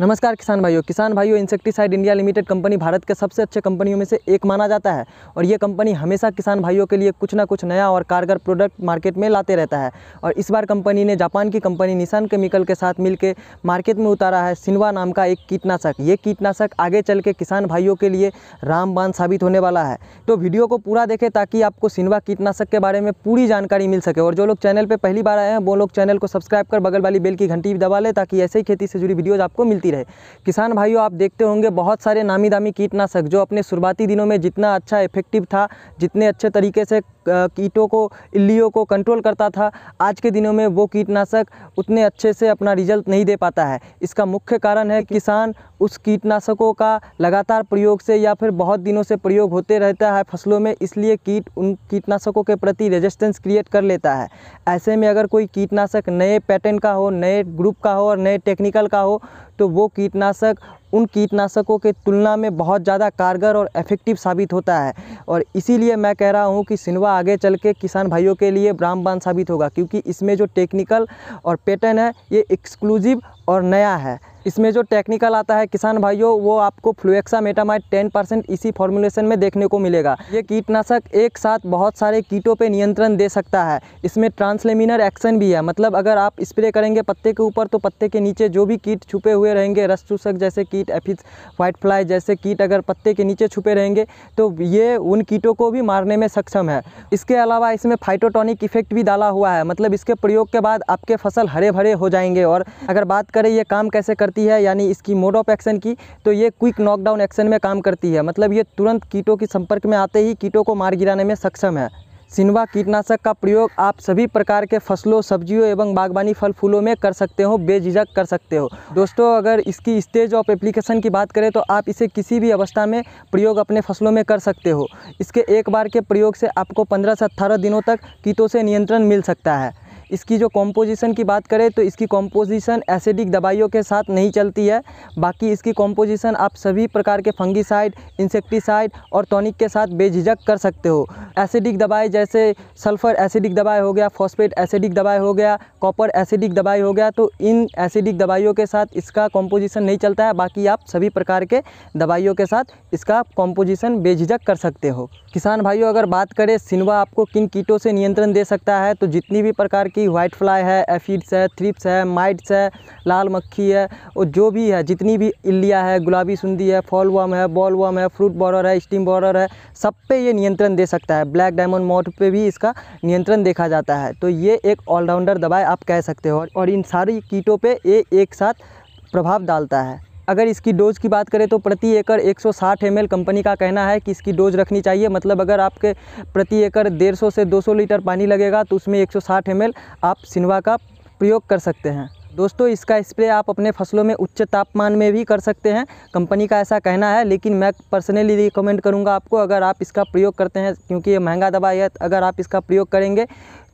नमस्कार किसान भाइयों किसान भाइयों insecticide India limited company Bharat के सबसे अच्छे कंपनियों में से एक माना जाता है और ये कंपनी हमेशा किसान भाइयों के लिए कुछ ना कुछ नया और कारगर प्रोडक्ट मार्केट में लाते रहता है और इस बार कंपनी ने जापान की कंपनी निशान केमिकल के साथ मिलकर मार्केट में उतारा है सिनवा नाम का एक कीटनाशक ये कीटनाशक आगे चल के किसान भाइयों के लिए रामबान साबित होने वाला है तो वीडियो को पूरा देखें ताकि आपको सिनवा कीटनाशक के बारे में पूरी जानकारी मिल सके और जो लोग चैनल पर पहली बार आए हैं वो लोग चैनल को सब्सक्राइब कर बगल वाली बेल की घंटी दबा लें ताकि ऐसे ही खेती से जुड़ी वीडियोज़ आपको मिलती मिलती रहे किसान भाइयों आप देखते होंगे बहुत सारे नामी दामी कीटनाशक जो अपने शुरुआती दिनों में जितना अच्छा इफेक्टिव था जितने अच्छे तरीके से कीटों को इल्लियों को कंट्रोल करता था आज के दिनों में वो कीटनाशक उतने अच्छे से अपना रिजल्ट नहीं दे पाता है इसका मुख्य कारण है किसान उस कीटनाशकों का लगातार प्रयोग से या फिर बहुत दिनों से प्रयोग होते रहता है फसलों में इसलिए कीट उन कीटनाशकों के प्रति रेजिस्टेंस क्रिएट कर लेता है ऐसे में अगर कोई कीटनाशक नए पैटर्न का हो नए ग्रुप का हो और नए टेक्निकल का हो तो वो वो कीटनाशक उन कीटनाशकों के तुलना में बहुत ज़्यादा कारगर और इफ़ेक्टिव साबित होता है और इसीलिए मैं कह रहा हूँ कि सिनवा आगे चल के किसान भाइयों के लिए ब्रामबान साबित होगा क्योंकि इसमें जो टेक्निकल और पैटर्न है ये एक्सक्लूसिव और नया है इसमें जो टेक्निकल आता है किसान भाइयों वो आपको फ्लुएक्सा मेटामाइट टेन परसेंट इसी फॉर्मुलेशन में देखने को मिलेगा ये कीटनाशक एक साथ बहुत सारे कीटों पे नियंत्रण दे सकता है इसमें ट्रांसलेमिनर एक्शन भी है मतलब अगर आप स्प्रे करेंगे पत्ते के ऊपर तो पत्ते के नीचे जो भी कीट छुपे हुए रहेंगे रस चूसक जैसे कीट एफिस व्हाइट फ्लाई जैसे कीट अगर पत्ते के नीचे छुपे रहेंगे तो ये उन कीटों को भी मारने में सक्षम है इसके अलावा इसमें फाइटोटॉनिक इफेक्ट भी डाला हुआ है मतलब इसके प्रयोग के बाद आपके फसल हरे भरे हो जाएंगे और अगर बात करें ये काम कैसे कर करती है यानी इसकी मोड ऑफ एक्शन की तो ये क्विक नॉकडाउन एक्शन में काम करती है मतलब ये तुरंत कीटों के की संपर्क में आते ही कीटों को मार गिराने में सक्षम है सिनवा कीटनाशक का प्रयोग आप सभी प्रकार के फसलों सब्जियों एवं बागवानी फल फूलों में कर सकते हो बेझिझक कर सकते हो दोस्तों अगर इसकी स्टेज ऑफ एप्लीकेशन की बात करें तो आप इसे किसी भी अवस्था में प्रयोग अपने फसलों में कर सकते हो इसके एक बार के प्रयोग से आपको पंद्रह से 18 दिनों तक कीटों से नियंत्रण मिल सकता है इसकी जो कॉम्पोजिशन की बात करें तो इसकी कॉम्पोजिशन एसिडिक दवाइयों के साथ नहीं चलती है बाकी इसकी कॉम्पोजिशन आप सभी प्रकार के फंगीसाइड इंसेक्टिसाइड और टॉनिक के साथ बेझिझक कर सकते हो एसिडिक दवाई जैसे सल्फ़र एसिडिक दवाई हो गया फॉस्फेट एसिडिक दवाई हो गया कॉपर एसिडिक दवाई हो गया तो इन एसिडिक दवाइयों के साथ इसका कॉम्पोजिशन नहीं चलता है बाकी आप सभी प्रकार के दवाइयों के साथ इसका कॉम्पोजिशन बेझिझक कर सकते हो किसान भाइयों अगर बात करें सिनवा आपको किन कीटों से नियंत्रण दे सकता है तो जितनी भी प्रकार की कि व्हाइट फ्लाई है एफिड्स है थ्रिप्स है माइट्स है लाल मक्खी है और जो भी है जितनी भी इलिया है गुलाबी सुंदी है फॉल वम है बॉल वम है फ्रूट बॉर्डर है स्टीम बॉर्डर है सब पे ये नियंत्रण दे सकता है ब्लैक डायमंड मोट पे भी इसका नियंत्रण देखा जाता है तो ये एक ऑलराउंडर दवाई आप कह सकते हो और इन सारी कीटों पर ये एक साथ प्रभाव डालता है अगर इसकी डोज़ की बात करें तो प्रति एकड़ 160 एमएल कंपनी का कहना है कि इसकी डोज़ रखनी चाहिए मतलब अगर आपके प्रति एकड़ डेढ़ से 200 लीटर पानी लगेगा तो उसमें 160 सौ आप सिनवा का प्रयोग कर सकते हैं दोस्तों इसका स्प्रे आप अपने फसलों में उच्च तापमान में भी कर सकते हैं कंपनी का ऐसा कहना है लेकिन मैं पर्सनली रिकमेंड करूंगा आपको अगर आप इसका प्रयोग करते हैं क्योंकि ये महंगा दवा है अगर आप इसका प्रयोग करेंगे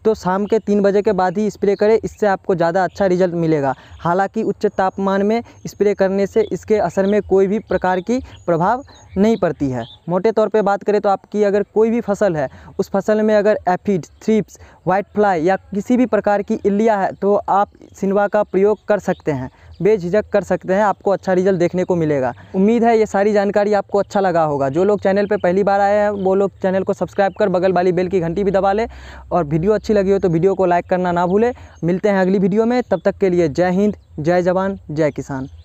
तो शाम के तीन बजे के बाद ही स्प्रे करें इससे आपको ज़्यादा अच्छा रिजल्ट मिलेगा हालांकि उच्च तापमान में स्प्रे करने से इसके असर में कोई भी प्रकार की प्रभाव नहीं पड़ती है मोटे तौर पे बात करें तो आपकी अगर कोई भी फसल है उस फसल में अगर एफिड थ्रिप्स व्हाइट फ्लाई या किसी भी प्रकार की इलिया है तो आप सिनवा का प्रयोग कर सकते हैं बेझिझक कर सकते हैं आपको अच्छा रिजल्ट देखने को मिलेगा उम्मीद है ये सारी जानकारी आपको अच्छा लगा होगा जो लोग चैनल पर पहली बार आए हैं वो लोग चैनल को सब्सक्राइब कर बगल वाली बेल की घंटी भी दबा लें और वीडियो अच्छी लगी हो तो वीडियो को लाइक करना ना भूलें मिलते हैं अगली वीडियो में तब तक के लिए जय हिंद जय जवान जय किसान